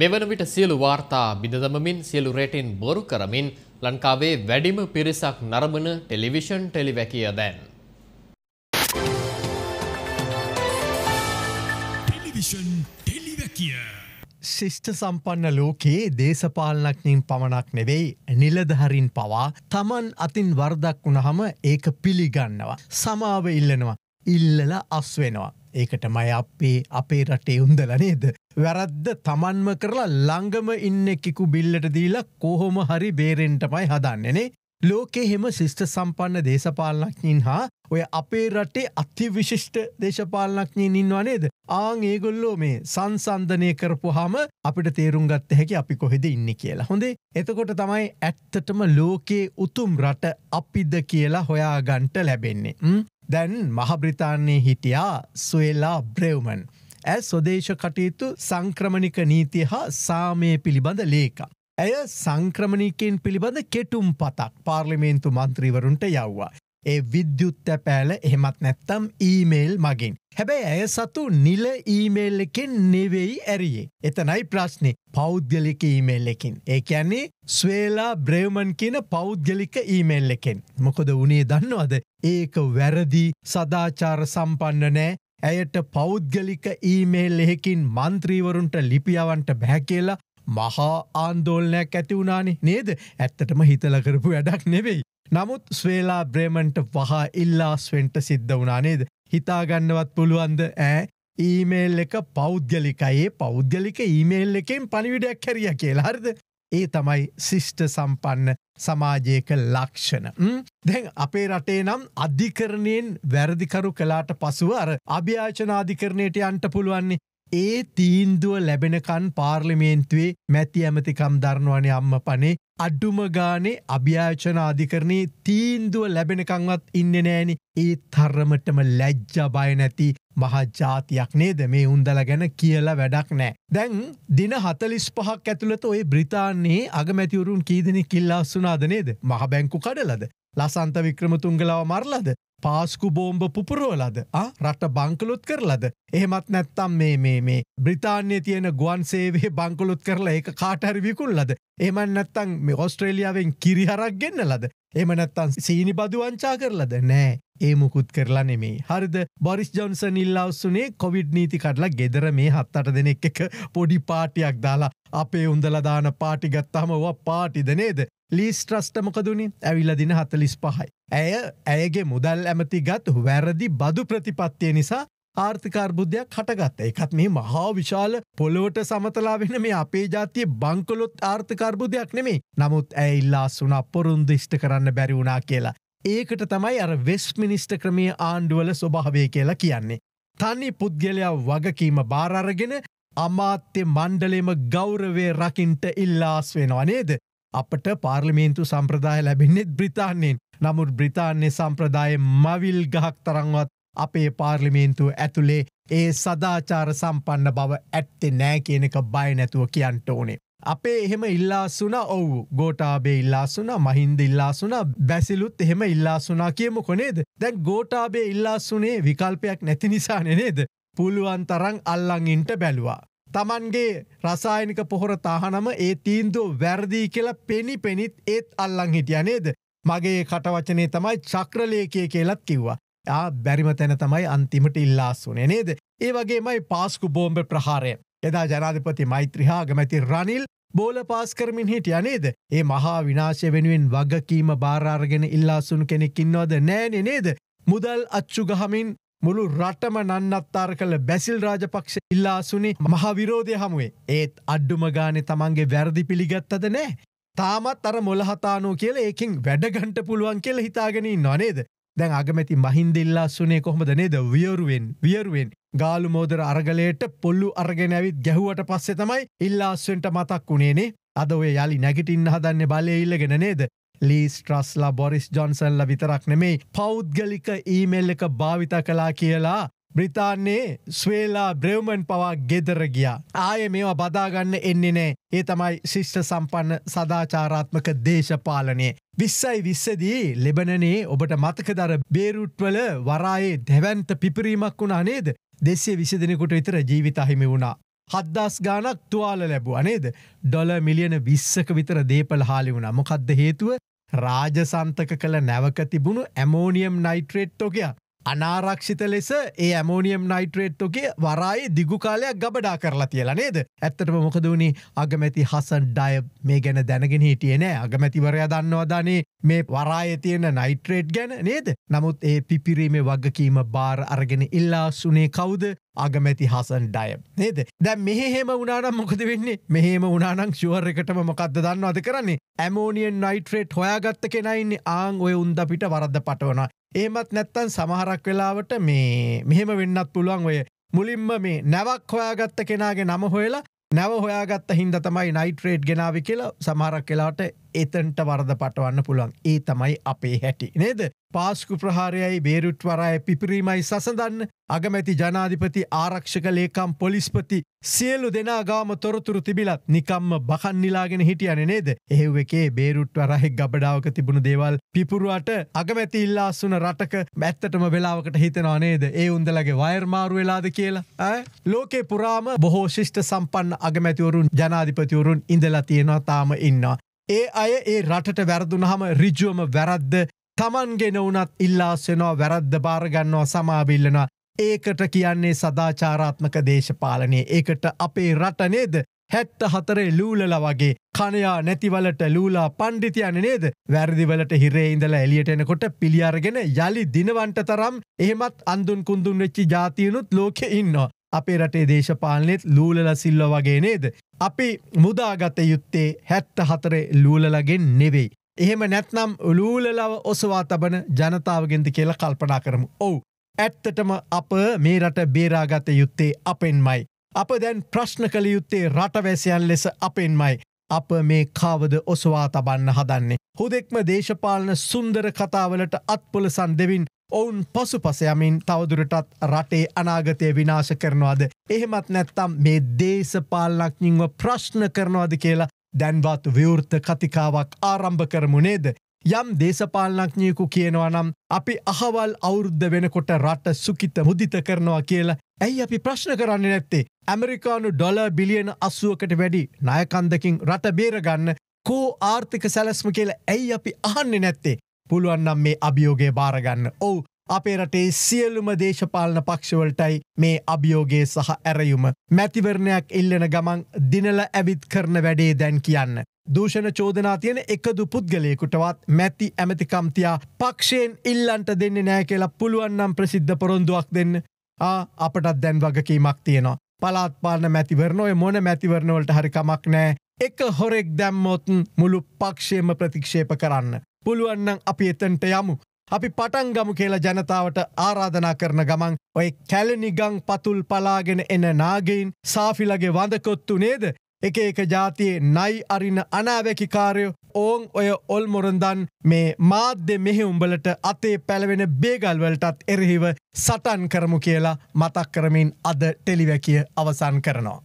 මෙවන විට සියලු වාර්තා බිඳදමමින් සියලු රේටින් බොරු කරමින් ලංකාවේ වැඩිම පිරිසක් නරඹන ටෙලිවිෂන් ටෙලිවැකිය දැන්. ශිෂ්ට සම්පන්න ලෝකයේ දේශපාලනක්නින් පමණක් නෙවෙයි නිලධහරින් පවා තමන් අතින් වර්දක් වුණහම ඒක පිළිගන්නවා. සමාව ඉල්ලනවා. ඉල්ලල අස්වෙනවා. ඒකට මය අපේ අපේ රටේ උන්දල නේද වැරද්ද තමන්ම කරලා ළංගම ඉන්න එකෙකු බිල්ලට දීලා කොහොම හරි බේරෙන්ටමයි හදන්නනේ. ලෝකෙ හෙම ශිෂ්ට සම්පන්න දේශපාලනක්ඥින් හා ඔය අපේ රටේ අති විශිෂ්ට දේශපාලනක්ඥින් ඉන්නවානේද. ආං ඒගොල්ලෝ මේ සංසන්ධනය කරපුහම අපිට තේරුම් ගත්ත හැකි අපි කොහෙද ඉන්න කියලා. හොඳේ එතකොට තමයි ඇත්තටම ලෝකයේ උතුම් රට අපිද කියලා හොයාගන්ට ලැබෙන්නේ. දැන් මහබ්‍රිතාන්නේ හිටියා සුවෙලා බ්‍රෙව්මන්. ඇ සොදේශ කටයුතු සංක්‍රමණික නීතිය හා සාමය පිළිබඳ ලේකම්. ඇය සංක්‍රමණිකෙන් පිළිබඳ කෙටුම් පතක් පාර්ලිමේන්තු මන්ත්‍රීවරුන්ට යව්වා. ඒ විද්‍යුත්ත පෑල එහෙමත් නැත්තම් ඊමේල් මගින්. හැබැයි ඇය සතු නිල ඊමේල් එකෙන් නෙවෙයි ඇරියේ. එතනයි ප්‍රශ්නය පෞද්ගලික ඊමේල් එකින්. ඒකැන්නේ ස්වේලා බ්‍රේවමන් කියන පෞද්ගලික ඊමේල් එකෙන්. මොකොද උනේ දන්නවද ඒක වැරදි සදාචාර සම්පන්න නෑ ඇයට පෞද්ගලික ඊමේල් එහෙකින් මන්ත්‍රීවරුන්ට ලිපියවන්ට බැහැ කියලා මහා ආන්දෝල්නයක් ඇති වුණනේ නේද ඇත්තටම හිතලකරපු වැඩක් නෙවෙයි. නමුත් ස්වේලා බ්‍රේමන්ට වහා ඉල්ලාස්වෙන්ට සිද්ධ වනානේද. හිතාගන්නවත් පුළුවන්ද ඇ ඊමේල් එක පෞද්ගලිකයේ පෞද්ගලික ඊමේල් එකෙන් පනිවිඩයක් හැරිය කියලා හරිද ඒ තමයි ශිෂ්ට සම්පන්න සමාජයක ලක්ෂණ. දැන් අපේ රටේ නම් අධිකරණයෙන් වැරදිකරු කලාට පසුව අර අභ්‍යාචනාධිකරණයට යන්ට පුළුවන්නේ ඒ තීන්දුව ලැබෙනකන් පාර්ලිමේන්තුවේ මැති ඇමතිකම් දරනවනේ අම්ම පනේ අඩ්ඩුම ගානේ අභ්‍යාචන අධිකරණයේ තීන්දුව ලැබෙනකංවත් ඉන්න නෑනි ඒ තරමටම ලැජ්ජබය නැති මහජාතියක් නේද මේ උන්දල ගැන කියලා වැඩක් නෑ. දැන් දින හතලිස් පහක් ඇතුළත ඔය බ්‍රතාන්නේ අගමැතිවරුන් කීදනි කිල්ලාස්සුනාද නේද මහ බැංකු කඩලද. ලසන්ත වික්‍රමතුන්ගලාව මරලද පාස්කු බෝම්බ පුපුරුවලද රට බංකලොත් කරලද එහෙමත් නැත්තම් මේ මේ මේ බ්‍රතාානය තියෙන ගුවන් සේවේ බංකලොත් කරලා ඒ කාටර විකුල්ලද එම නැත්තං මේ ඔස්ට්‍රේලියාවෙන් කිරිහරක් ගන්න ලද එම නැත්තන් සීනි බදු වංචා කරලද නෑ ඒ මුකුත් කරලා නෙමේ හරිද බොරිස් ජොන්සන් ඉල්ලවස්සුනේ කොවිඩ් නීති කටලා ගෙදර මේ හත්තට දෙනෙක් එක පොඩි පාටියක් දාලා අපේ උන්දලදාන පාටිගත්තාම ව පාටිද නේද ලීස්ට්‍රස්ටමකදුනි ඇවිලදින හතලිස් පහයි. ඇය ඇයගේ මුදල් ඇමති ගත් වැරදි බදු ප්‍රතිපත්තිය නිසා ආර්ථිකාර්බුද්ධයක් හටගත්ත එකත් මේ මහා විශාල පොළොවට සමතලා වෙන මේ අපේ ජාතිය බංකොලොත් ආර්ථකර්බුදයක් නෙමේ නමුත් ඇ ඉල්ලා සුනා පොරුන්ද ෂ්ට කරන්න බැරි වුණා කියලා. ඒකට තමයි අර වෙස් මිනිස්ට ක්‍රමය ආණ්ඩුවල ස්වභාවය කියලා කියන්නේ. තනි පුද්ගලයා වගකීම භාරරගෙන අමාත්‍ය මණ්ඩලේම ගෞරවේ රකින්ට ඉල්ලාස් වෙනවා නේද. අපට පාර්ලිමේන්තු සම්ප්‍රදාය ලැබෙන්නේෙත් බ්‍රතාන්නයෙන් නමුත් බ්‍රතාන්නේ සම්ප්‍රදාය මවිල් ගහක් තරංවත් අපේ පාර්ලිමේන්තුව ඇතුළේ ඒ සදාචාර සම්පන්න බව ඇත්තේ නෑ කියනක බය නැතුව කියන්ට ඕනේ. අපේ එහෙම ඉල්ලාසුන ඔවු ගෝටාබේ ඉල්ලාසුන මහින්ද ඉල්ලාසුන බැසිලුත් එහෙම ඉල්ලාසුනා කියමු කොනේද දැන් ගෝටාබේ ඉල්ලාසුනේ විකල්පයක් නැති නිසා නනේද පුළුවන් තරං අල්ලංඉන්ට බැලවා. තමන්ගේ රසායනික පොහොර තාහනම ඒ තීන්දුව වැරදිී කියලා පෙනි පෙනිත් ඒත් අල්ලං හිටිය නේද. මගේ කටවචනේ තමයි චක්‍රලේකය කියලත් කිව්වා. යා බැරිම තැන තමයි අන්තිමට ඉල්ලාස් වනේ නේද. ඒ වගේමයි පාස්කු බෝම්බ ප්‍රහාරය. එදා ජනාධපති මෛත්‍රහාගමැති රනිල් බෝල පාස් කරමින් හිටිය නේද. ඒ මහා විනාශය වෙනුවෙන් වගකීම භාරාර්ගෙන ඉල්ලාසුන් කෙනෙක් ඉන්නවද නෑනෙ නේද. මුදල් අච්චු ගහමින් මුළු රටම නන්නත්තාර කළ බැසිල් රාජපක්ෂ ඉල්ලාසුනි මහවිරෝධය හමුවේ ඒත් අඩ්ඩුම ගානෙ තමන්ගේ වැරදි පිළිගත්තද නෑ. තාමත් අර මොලහතානෝ කියල ඒකින් වැඩගන්ට පුළුවන් කියල හිතාගෙනී නොනේද. දැන් අගමැති මහින්දිල්ලා සුනේ කොහොමද නේද වියරුවෙන් වියරුවෙන් ගාලු මෝදර අරගලයට පොල්ලු අරගෙනැවිත් ගැහුවට පස්සෙ තමයි ඉල්ලාස්සුවෙන්ට මතක් වුණේනේ අද ඔය යාලි නැගිටින්න හදන්න බලය ඉල්ලගෙන නේද ලීස්ට්‍රස්ලා බොරිස් ජොන්සල්ල විතරක් නෙමෙයි පෞද්ගලික ඊමෙල් එක භාවිත කලා කියලා බ්‍රිතාන්නේ ස්වේලා බ්‍රව්මන් පවා ගෙදර ගියා. ආය මේවා බදාගන්න එන්නේ නෑ ඒ තමයි ශිෂ්ට සම්පන්න සදාචාරාත්මක දේශපාලනය. විස්සයි විස්සදී ලෙබනනේ ඔබට මතක දර බේරුට්වල වරායේ දැවන්ත පිපරීමක් වුණා නේද. දෙසේ විසදෙනකුට විතර ජීවිත අහිමි වුණා. හද්දස් ගානක් තුවාල ලැබුව නේද ඩොල මිලියන විස්සක විතර දේපල් හාලි වුණ මොකක්ද හේතුව රාජසන්තක කළ නැවක තිබුණු ඇමෝනියම් නයිට්‍රේට්ටෝකයා අනාරක්ෂිත ලෙස ඒ ඇමෝනියම් නයිට්‍රේට්තෝගේ වරායි දිගුකාලයක් ගබඩා කරලා කියලා නේද ඇත්තටම මොකදවුණේ අගමැති හසන් ඩය මේ ගැන දැනගෙන හිටිය නෑ අගමැතිවරයා දන්නවදානේ මේ වරාය තියෙන නයිට්‍රේට් ගැන නේද නමුත් ඒ පිපිරීමේ වගකීම බාර අරගෙන ඉල්ලාසුනේ කවුද අගමැති හසන් ඩය නේද දැ මෙහෙම උනානම් මොකද වෙන්නේ මෙහෙම උනානං ශුවර එකටම මොකක්ද දන්න අද කරන්නේ ඇමෝනියන් නයිට්‍රේට් හොයාගත්ත කෙනයින්න ආං ඔය උන්ද පිට වරද්ද පටවන ඒමත් නැත්තන් සමහරක් වෙලාවට මේ මෙහෙම වෙන්නත් පුළුවන් ඔය මුලින්ම මේ නැවක් හොයාගත්ත කෙනගේ නම හොයලා නැව හොයාගත්ත හින්ද තමයි නයිට්‍රේඩ් ගෙනාව කියලා සමහරක් කෙලාට එතන්ට වරද පටවන්න පුළුවන් ඒ තමයි අපේ හැටි නේද. පාස්කු ප්‍රහාරයයි බේරුට් වරය පිපරීමයි සසඳන්න අගමැති ජනාධිපති ආරක්ෂක ලේකම් පොලිස්පති සියලු දෙනා ගාම තොරතුරු තිබිලත් නිකම්ම බහන්නිලාගෙන හිටියන නේද එහෙව් එකේ බේරුට් වරහෙක් ගබඩාවක තිබුණු දේවල් පිපුරුවට අගමැති ඉල්ලාස්සුන රටක මැත්තටම වෙලාවකට හිතෙනවා නේද ඒ උන්දලගේ වයර්මාරු වෙලාද කියලා ලෝකේ පුරාම බොහෝ ශිෂ්ට සම්පන්න අගමැතිවරුන් ජනාධිපතිවරුන් ඉඳලා තියෙනවා තාම ඉන්නවා ඒ අය ඒ රටට වැරදුනහම රිජුවම වැරද්ද තමන්ගෙන වනත් ඉල්ලාසෙනවා වැරද්ද භාරගන්නවා සමාබිල්ලනවා ඒකට කියන්නේ සදාචාරාත්මක දේශපාලනය ඒකට අපේ රට නේද හැත්ත හතරේ ලූලල වගේ කනයා නැතිවලට ලූලා පණ්ඩිතියන නේද වැරදිවලට හිරේ ඉඳලා එලියට එනකොට පිළියාරගෙන යළි දිනවන්ට තරම් එහෙමත් අන්දුන් කුන්දුන් වෙච්චි ජාතියනුත් ලෝකෙ ඉන්නවා. අපේ රටේ දේශපාලනෙත් ලූලල සිල්ල වගේ නේද. අපි මුදාගත යුත්තේ හැත්ත හතරේ ලූලලගෙන් නෙවෙයි. එහෙම නැත්නම් ලූලලව ඔසවා තබන ජනතාවගෙන්ද කියලා කල්පනා කරමු. ඔවු ඇත්තටම අප මේ රට බේරාගත යුත්තේ අපෙන්මයි. අප දැන් ප්‍රශ්න කළ යුත්තේ රටවැසියන් ලෙස අපෙන්මයි. අප මේ කාවද ඔසවා තබන්න හදන්නේ. හුදෙක්ම දේශපාලන සුන්දර කතාවලට අත්පොලසන් දෙවින් ඔවුන් පසුපස යමින් තවදුරටත් රටේ අනාගතය විනාශ කරනවාද. එහෙමත් නැත්තම් මේ දේශපාලනක්ඥින්ව ප්‍රශ්න කරනවාද කියලා දැන්වත් විවෘත කතිකාවක් ආරම්භ කරමු නේද. යම් දේශපාලනක්ඥයකු කියනවා නම් අපි අහවල් අවුරුද්ධ වෙනකොට රට සුකිත මුදිත කරනවා කියලා ඇයි අපි ප්‍රශ්න කරන්න නැත්තේ. ඇමරිකානු ඩොල බිලියන අස්සුවකට වැඩි නයකන්දකින් රට බේරගන්න කෝ ආර්ථික සැලස්ම කියලා ඇයි අපි අහන්නේ නැත්තේ පුළුවන්නම් මේ අභියෝගේ බාරගන්න ඔවු අපේ රටේ සියලුම දේශපාලන පක්ෂවලටයි මේ අභියෝගේ සහ ඇරයුම මැතිවරණයක් ඉල්ලෙන ගමන් දිනල ඇවිත් කරන වැඩේ දැන් කියන්න. දූෂණ චෝදනා තියෙන එකදු පුද්ගලයකුටවත් මැති ඇමතිකම්තියා පක්ෂයෙන් ඉල්ලන්ට දෙන්න නෑ කියලා පුළුවන්නම් ප්‍රසිද්ධ පොරොන්දුවක් දෙන්න ආ අපටත් දැන් වගකීමක් තියෙනවා. පලාත්පාලන මැතිවරණය මොන මැතිවරණවලට හරිකමක් නෑ එක හොරෙක් දැම්මොතුන් මුළු පක්ෂයම ප්‍රතික්ෂේප කරන්න. පුළුවන්නන් අපි එතන්ට යමු. අපි පටන් ගමු කියලා ජනතාවට ආරාධනා කරන ගමන් ඔය කැලනිගං පතුල් පලාගෙන එන නාගෙයින් සාෆිලගේ වඳකොත්තු නේද. එක එක ජාතියේ නයි අරින අනාවැකිකාරයෝ ඕන් ඔය ඔල්මොරන්දන් මේ මාධ්‍ය මෙහි උඹලට අතේ පැළවෙන බේගල්වලටත් එරෙහිව සටන් කරමු කියලා මතක් කරමින් අද ටෙලිවැකිය අවසන් කරනවා.